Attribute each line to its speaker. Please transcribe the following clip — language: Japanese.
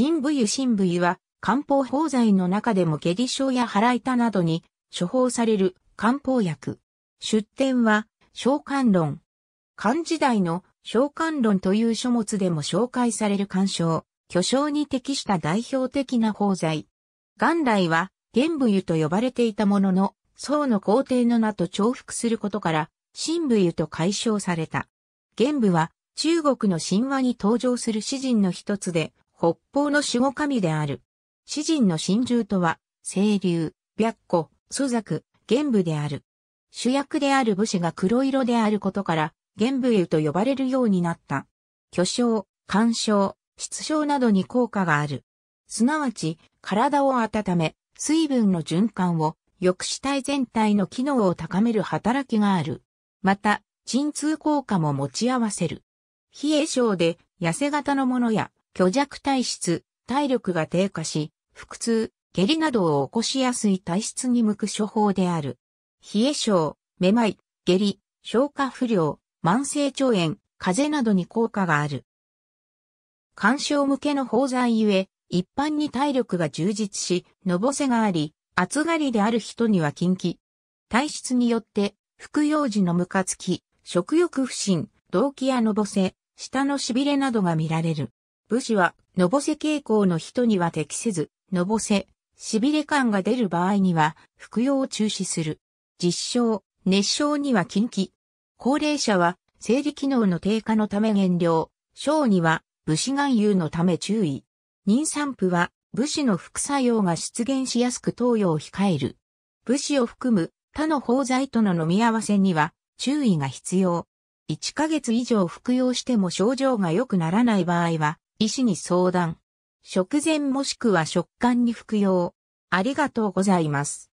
Speaker 1: 新武湯新武湯は、漢方法剤の中でも下痢症や腹痛などに処方される漢方薬。出典は、召喚論。漢時代の召喚論という書物でも紹介される漢症、巨匠に適した代表的な法剤。元来は、玄武湯と呼ばれていたものの、宋の皇帝の名と重複することから、新武湯と解消された。玄武は、中国の神話に登場する詩人の一つで、北方の守護神である。詩人の神獣とは、清流、白虎、蘇作、玄武である。主役である武士が黒色であることから、玄武湯と呼ばれるようになった。巨匠、干渉、湿症などに効果がある。すなわち、体を温め、水分の循環を、抑止体全体の機能を高める働きがある。また、鎮痛効果も持ち合わせる。冷え症で、痩せ型のものや、虚弱体質、体力が低下し、腹痛、下痢などを起こしやすい体質に向く処方である。冷え症、めまい、下痢、消化不良、慢性腸炎、風邪などに効果がある。干渉向けの包材ゆえ、一般に体力が充実し、のぼせがあり、暑がりである人には禁忌。体質によって、服用時のムカつき、食欲不振、動悸やのぼせ、舌のしびれなどが見られる。武士は、のぼせ傾向の人には適せず、のぼせ、しびれ感が出る場合には、服用を中止する。実症、熱症には禁忌。高齢者は、生理機能の低下のため減量。小には、武士含有のため注意。妊産婦は、武士の副作用が出現しやすく投与を控える。武士を含む他の包材との飲み合わせには注意が必要。1ヶ月以上服用しても症状が良くならない場合は医師に相談。食前もしくは食感に服用。ありがとうございます。